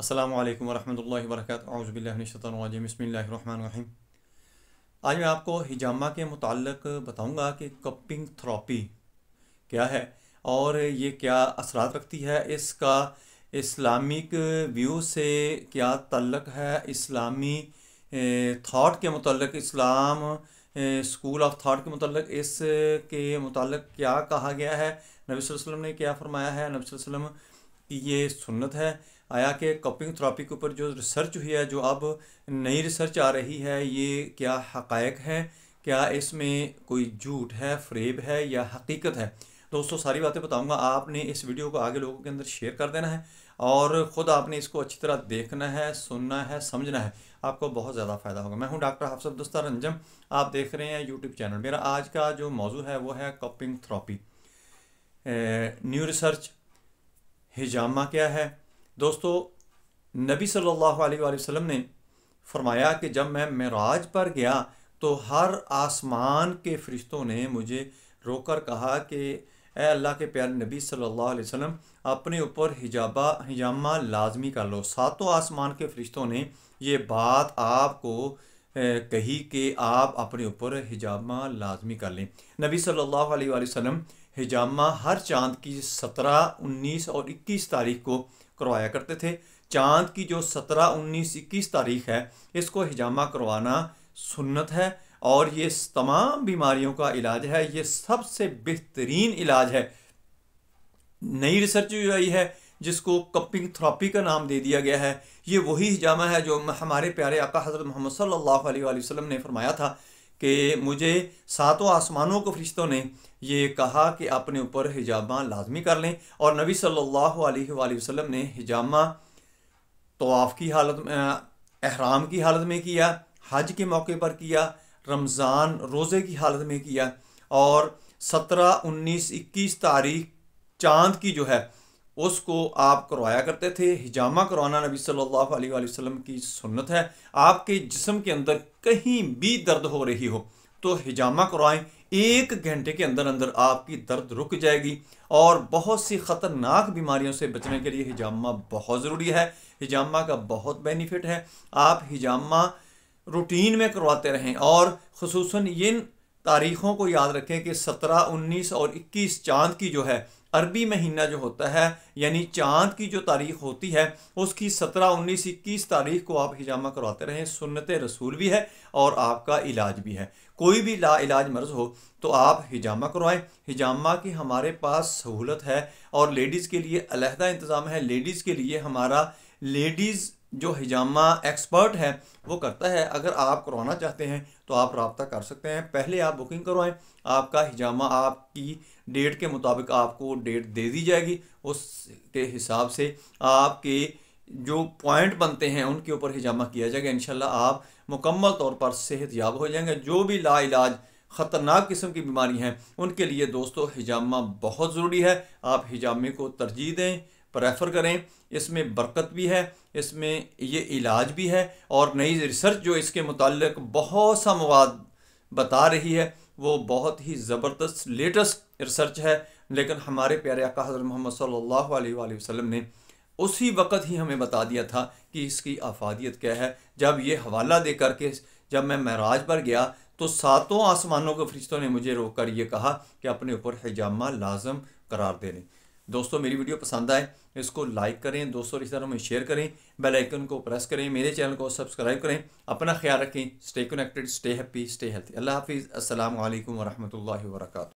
अस्सलाम वालेकुम वरहमतुल्लाहि वबरकत आज मैं आपको हिजामा के मुतलक बताऊँगा कि कपिंग थ्रापी क्या है और ये क्या असरात रखती है इसका इस्लामिक व्यू से क्या तल्लक है इस्लामी थाट के मतलब इस्लाम स्कूल ऑफ थाट के मतलब इस के मतलब क्या कहा गया है नबी वसल्लम ने क्या फरमाया है नबी वसल्लम कि ये सुन्नत है आया कि कपिंग थ्रापी के ऊपर जो रिसर्च हुई है जो अब नई रिसर्च आ रही है ये क्या हकायक है क्या इसमें कोई झूठ है फ्रेब है या हकीकत है दोस्तों सारी बातें बताऊंगा आपने इस वीडियो को आगे लोगों के अंदर शेयर कर देना है और ख़ुद आपने इसको अच्छी तरह देखना है सुनना है समझना है आपको बहुत ज़्यादा फ़ायदा होगा मैं हूं डॉक्टर हाफसब दस्तार रंजम आप देख रहे हैं यूट्यूब चैनल मेरा आज का जो मौजू है वो है कपिंग थ्रापी न्यू रिसर्च हिजामा क्या है दोस्तों नबी सल्लल्लाहु अलैहि वसल्लम ने फरमाया कि जब मैं मराज पर गया तो हर आसमान के फरिश्तों ने मुझे रोकर कहा कि ए अल्लाह के प्यारे नबी सल्लल्लाहु अलैहि वसल्लम अपने ऊपर हिजाबा हिजामा लाजमी कर लो सातों आसमान के फरिश्तों ने ये बात आपको कही कि आप अपने ऊपर हिजामा लाजमी कर लें नबी सल्लल्लाहु अलैहि वसल्लम हिजामा हर चांद की सत्रह उन्नीस और इक्कीस तारीख को करवाया करते थे चांद की जो सत्रह उन्नीस इक्कीस तारीख है इसको हिजामा करवाना सुन्नत है और ये तमाम बीमारियों का इलाज है ये सबसे बेहतरीन इलाज है नई रिसर्च जो आई है जिसको कपिंग थ्रापी का नाम दे दिया गया है ये वही हिजामा है जो हमारे प्यारे आका हज़रत मोहम्मद सल्लल्लाहु अलैहि वसल्लम ने फरमाया था कि मुझे सातों आसमानों को फरिश्तों ने ये कहा कि अपने ऊपर हिजामा लाजमी कर लें और नबी सल्लल्लाहु अलैहि वसल्लम ने हिजामा तोाफ़ की हालत में अहराम की हालत में किया हज के मौके पर किया रमज़ान रोज़े की हालत में किया और सत्रह उन्नीस इक्कीस तारीख चांद की जो है उसको आप करवाया करते थे हिजामा करवाना नबी सल्लल्लाहु अलैहि वसल्लम की सुन्नत है आपके जिसम के अंदर कहीं भी दर्द हो रही हो तो हिजामा करवाएं एक घंटे के अंदर अंदर आपकी दर्द रुक जाएगी और बहुत सी ख़तरनाक बीमारियों से बचने के लिए हिजामा बहुत ज़रूरी है हिजामा का बहुत बेनिफिट है आप हिजामा रूटीन में करवाते रहें और खसूस इन तारीख़ों को याद रखें कि सत्रह उन्नीस और इक्कीस चांद की जो है अरबी महीना जो होता है यानी चांद की जो तारीख होती है उसकी सत्रह उन्नीस इक्कीस तारीख को आप हिजामा करवाते रहें सुन्नत रसूल भी है और आपका इलाज भी है कोई भी ला इलाज मर्ज हो तो आप हिजामा करवाएं हिजामा की हमारे पास सहूलत है और लेडीज़ के लिए अलहदा इंतज़ाम है लेडीज़ के लिए हमारा लेडीज़ जो हिजामा एक्सपर्ट है वो करता है अगर आप करवाना चाहते हैं तो आप रबता कर सकते हैं पहले आप बुकिंग करवाएं आपका हिजामा आपकी डेट के मुताबिक आपको डेट दे दी जाएगी उसके हिसाब से आपके जो पॉइंट बनते हैं उनके ऊपर हिजामा किया जाएगा इन आप मुकम्मल तौर पर सेहत याब हो जाएंगे जो भी लाइलाज ख़तरनाक किस्म की बीमारी हैं उनके लिए दोस्तों हिजामा बहुत ज़रूरी है आप हिजामे को तरजीह दें प्रेफर करें इसमें बरकत भी है इसमें ये इलाज भी है और नई रिसर्च जो इसके मतलब बहुत सा मवाद बता रही है वो बहुत ही ज़बरदस्त लेटेस्ट रिसर्च है लेकिन हमारे प्यारे आका हजरत मोहम्मद सल्लल्लाहु अलैहि वसल्लम ने उसी वक़्त ही हमें बता दिया था कि इसकी अफादियत क्या है जब ये हवाला दे करके जब मैं महराज पर गया तो सातों आसमानों के फरिश्तों ने मुझे रोक कर ये कहा कि अपने ऊपर हजामा लाजम करार दे लें दोस्तों मेरी वीडियो पसंद आए इसको लाइक करें दोस्तों रिश्तेदारों में शेयर करें बेल आइकन को प्रेस करें मेरे चैनल को सब्सक्राइब करें अपना ख्याल रखें stay connected stay happy stay healthy अल्लाह हाफिज़ असल वरहमल वर्का